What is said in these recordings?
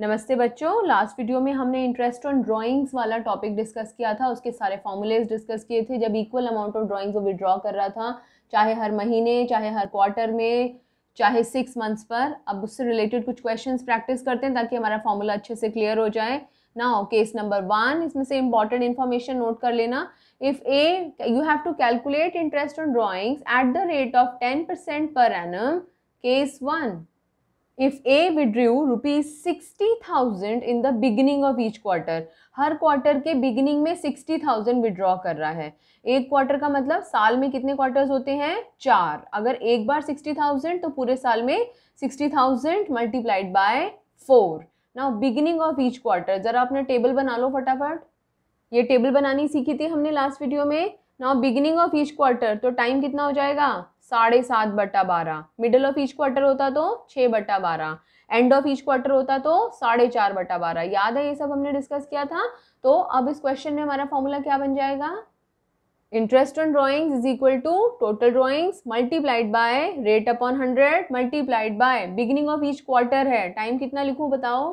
नमस्ते बच्चों last video में हमने इंटरेस्ट ऑन ड्राइंग्स वाला टॉपिक डिस्कस किया था उसके सारे फॉर्मूलेज डिस्कस किए थे जब इक्वल अमाउंट ऑफ ड्राइंग्स वो विड्रॉ कर रहा था चाहे हर महीने चाहे हर क्वार्टर में चाहे सिक्स मंथ्स पर अब उससे रिलेटेड कुछ क्वेश्चंस प्रैक्टिस करते हैं ताकि हमारा फॉर्मूला अच्छे से क्लियर हो जाए नाउ केस नंबर वन इसमें से इंपॉर्टेंट इन्फॉर्मेशन नोट कर लेना if A you have to calculate interest on drawings at the rate of ten percent per annum case one if A withdrew rupees sixty thousand in the beginning of each quarter हर quarter के beginning में sixty thousand withdraw कर रहा है एक quarter का मतलब साल में कितने क्वार्टर्स होते हैं चार अगर एक बार सिक्सटी थाउजेंड तो पूरे साल में sixty thousand multiplied by four ना बिगिनिंग ऑफ ईच क्वार्टर ज़रा अपना टेबल बना लो फटाफट ये टेबल बनानी सीखी थी हमने लास्ट वीडियो में ना बिगिनिंग ऑफ ईच क्वार्टर तो टाइम कितना हो जाएगा साढ़े सात बटा बारह मिडल ऑफ ईच क्वार्टर होता तो छः बटा बारह एंड ऑफ ईच क्वार्टर होता तो साढ़े चार बटा बारह याद है ये सब हमने डिस्कस किया था तो अब इस क्वेश्चन में हमारा फॉर्मूला क्या बन जाएगा interest on drawings is equal to total drawings multiplied by rate upon hundred multiplied by beginning of each quarter है टाइम कितना लिखूँ बताओ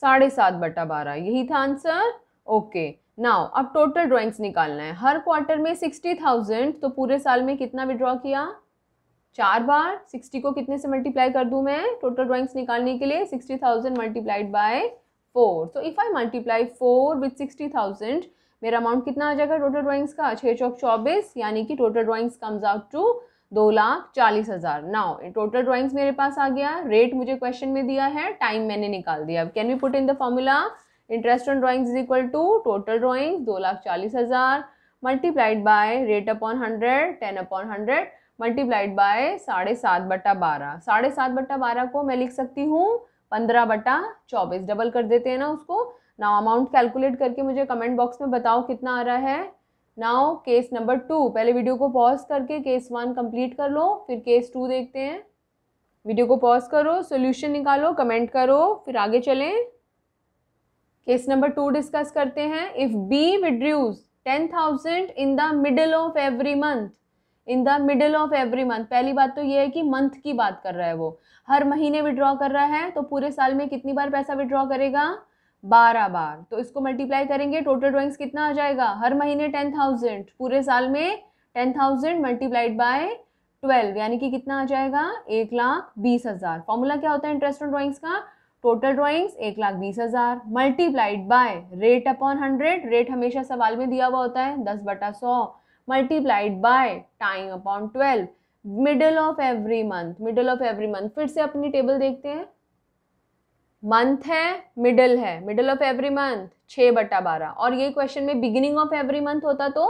साढ़े सात बटा बारह यही था आंसर ओके okay. नाउ अब टोटल ड्राइंग्स निकालना है हर क्वार्टर में सिक्सटी थाउजेंड तो पूरे साल में कितना विड्रॉ किया चार बार सिक्सटी को कितने से मल्टीप्लाई कर दूं मैं टोटल ड्राइंग्स निकालने के लिए sixty thousand multiplied by four तो if I multiply four with sixty thousand मेरा अमाउंट कितना आ जाएगा टोटल ड्राइंग्स का छः चौक चौबीस यानी कि total drawings comes out to दो लाख चालीस हज़ार नाउ टोटल ड्राइंग्स मेरे पास आ गया रेट मुझे क्वेश्चन में दिया है टाइम मैंने निकाल दिया can we put in the formula interest on drawings is equal to total drawings दो लाख चालीस हज़ार multiplied by rate upon hundred ten upon hundred multiplied by साढ़े सात बट्टा बारह साढ़े सात बट्टा बारह को मैं लिख सकती हूँ पंद्रह बटा चौबीस डबल कर देते हैं ना उसको नाउ अमाउंट कैलकुलेट करके मुझे कमेंट बॉक्स में बताओ कितना आ रहा है नाउ केस नंबर टू पहले वीडियो को पॉज करके केस वन कंप्लीट कर लो फिर केस टू देखते हैं वीडियो को पॉज करो सोल्यूशन निकालो कमेंट करो फिर आगे चलें केस नंबर टू डिस्कस करते हैं if B withdraws ten thousand in the middle of every month in the middle of every month पहली बात तो ये है कि मंथ की बात कर रहा है वो हर महीने विड्रॉ कर रहा है तो पूरे साल में कितनी बार पैसा विड्रॉ करेगा बारह बार तो इसको मल्टीप्लाई करेंगे टोटल ड्रॉइंग्स कितना आ जाएगा हर महीने टेन थाउजेंड पूरे साल में ten thousand multiplied by twelve यानी कि कितना आ जाएगा एक लाख बीस हज़ार फॉर्मूला क्या होता है इंटरेस्ट ऑन ड्रॉइंग्स का टोटल ड्राइंग्स एक लाख बीस हज़ार multiplied by rate upon hundred rate हमेशा सवाल में दिया हुआ होता है दस बटा सौ multiplied by time upon twelve middle of every month middle of every month फिर से अपनी टेबल देखते हैं मंथ है मिडल है मिडल ऑफ एवरी मंथ छः बटा बारह और ये क्वेश्चन में बिगिनिंग ऑफ एवरी मंथ होता तो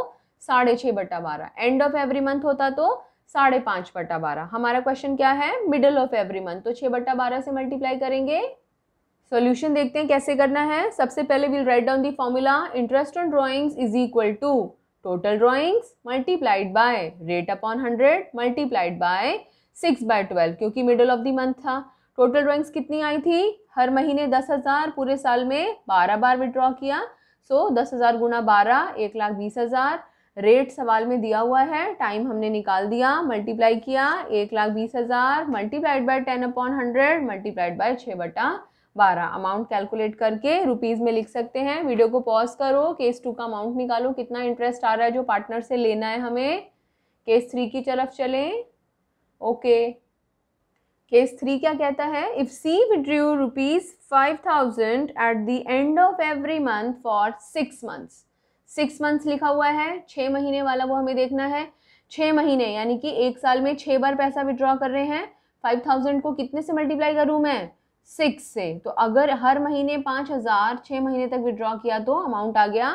साढ़े छः बटा बारह एंड ऑफ एवरी मंथ होता तो साढ़े पाँच बटा बारह हमारा क्वेश्चन क्या है मिडल ऑफ एवरी मंथ तो छः बटा बारह से मल्टीप्लाई करेंगे सॉल्यूशन देखते हैं कैसे करना है सबसे पहले will write down the formula interest on drawings is equal to total drawings multiplied by rate upon hundred multiplied by six by twelve क्योंकि मिडल ऑफ द मंथ था टोटल ड्राइंग्स कितनी आई थी हर महीने दस हज़ार पूरे साल में बारह बार विड्रॉ किया सो दस हज़ार गुना बारह एक लाख बीस हज़ार रेट सवाल में दिया हुआ है टाइम हमने निकाल दिया मल्टीप्लाई किया एक लाख बीस हज़ार multiplied by ten upon hundred multiplied by छः बटा बारह अमाउंट कैलकुलेट करके रुपीज़ में लिख सकते हैं वीडियो को पॉज करो केस टू का अमाउंट निकालो कितना इंटरेस्ट आ रहा है जो पार्टनर से लेना है हमें केस थ्री की तरफ चलें ओके केस थ्री क्या कहता है if C withdrew rupees five thousand at the end of every month for six months six months लिखा हुआ है छः महीने वाला वो हमें देखना है छः महीने यानी कि एक साल में छः बार पैसा विड्रॉ कर रहे हैं फाइव थाउजेंड को कितने से मल्टीप्लाई करूँ मैं सिक्स से तो अगर हर महीने पाँच हज़ार छः महीने तक विड्रॉ किया तो अमाउंट आ गया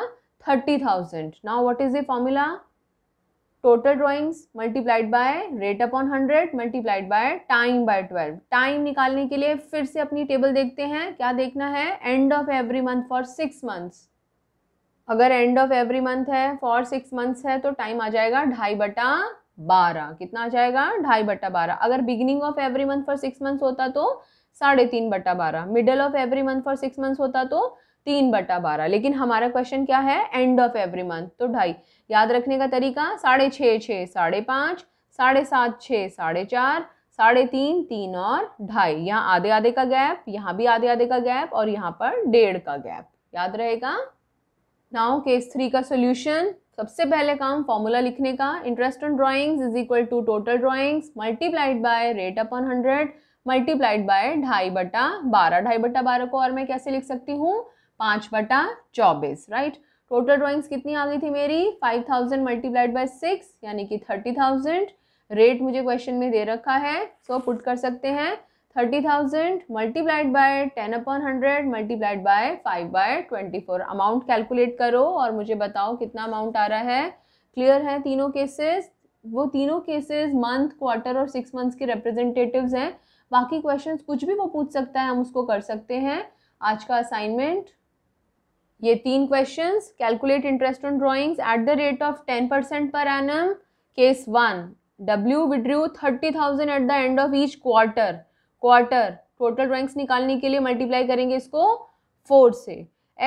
thirty thousand now what is the formula total drawings multiplied by rate upon hundred multiplied by time by twelve time निकालने के लिए फिर से अपनी टेबल देखते हैं क्या देखना है end of every month for six months अगर एंड ऑफ एवरी मंथ है फॉर सिक्स मंथ्स है तो टाइम आ जाएगा ढाई बटा बारह कितना आ जाएगा ढाई बटा बारह अगर beginning of every month for six months होता तो साढ़े तीन बटा बारह middle of every month for six months होता तो तीन बटा बारह लेकिन हमारा क्वेश्चन क्या है एंड ऑफ एवरी मंथ तो ढाई याद रखने का तरीका साढ़े छः छः साढ़े पाँच साढ़े सात छः साढ़े चार साढ़े तीन तीन और ढाई यहाँ आधे आधे का गैप यहाँ भी आधे आधे का गैप और यहाँ पर डेढ़ का गैप याद रहेगा नाउ केस थ्री का सोल्यूशन सबसे पहले काम फॉर्मूला लिखने का interest on drawings is equal to total drawings multiplied by rate upon hundred multiplied by ढाई बटा बारह ढाई बटा बारह को और मैं कैसे लिख सकती हूँ पाँच बटा चौबीस राइट टोटल ड्राइंग्स कितनी आ गई थी मेरी five thousand multiplied by six यानी कि थर्टी थाउजेंड रेट मुझे क्वेश्चन में दे रखा है सो so, पुट कर सकते हैं thirty thousand multiplied by ten upon hundred multiplied by five by twenty four amount calculate करो और मुझे बताओ कितना अमाउंट आ रहा है क्लियर है तीनों केसेस वो तीनों केसेस मंथ क्वार्टर और सिक्स मंथ्स के रिप्रेजेंटेटिव हैं बाकी क्वेश्चंस कुछ भी वो पूछ सकता है हम उसको कर सकते हैं आज का असाइनमेंट ये तीन question calculate interest on drawings at the rate of ten percent per annum case one W withdrew thirty thousand at the end of each quarter quarter total रैंक्स निकालने के लिए मल्टीप्लाई करेंगे इसको फोर से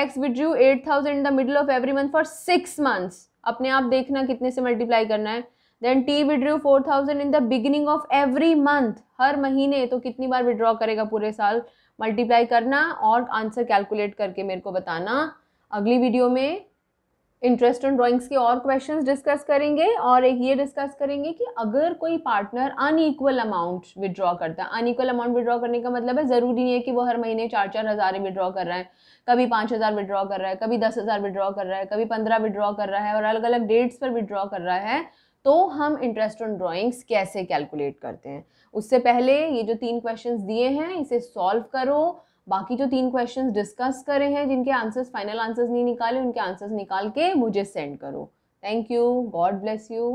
X withdrew eight thousand in the middle of every month for six months अपने आप देखना कितने से मल्टीप्लाई करना है then T withdrew four thousand in the beginning of every month हर महीने तो कितनी बार विड्रॉ करेगा पूरे साल मल्टीप्लाई करना और आंसर कैलकुलेट करके मेरे को बताना अगली वीडियो में इंटरेस्ट ऑन ड्राइंग्स के और क्वेश्चंस डिस्कस करेंगे और एक ये डिस्कस करेंगे कि अगर कोई पार्टनर अनईक्वल अमाउंट विड्रॉ करता है अनईक्वल अमाउंट विड्रॉ करने का मतलब है ज़रूरी नहीं है कि वो हर महीने चार चार हज़ार विड्रॉ कर रहा है कभी पाँच हज़ार विड्रॉ कर रहा है कभी दस हज़ार विड्रॉ कर रहा है कभी पंद्रह विड्रॉ कर रहा है और अलग अलग डेट्स पर विड्रॉ कर रहा है तो हम इंटरेस्ट ऑन ड्राइंग्स कैसे कैलकुलेट करते हैं उससे पहले ये जो तीन क्वेश्चंस दिए हैं इसे सॉल्व करो बाकी जो तीन क्वेश्चन डिस्कस करे हैं जिनके आंसर्स फाइनल आंसर्स नहीं निकाले उनके आंसर्स निकाल के मुझे सेंड करो thank you God bless you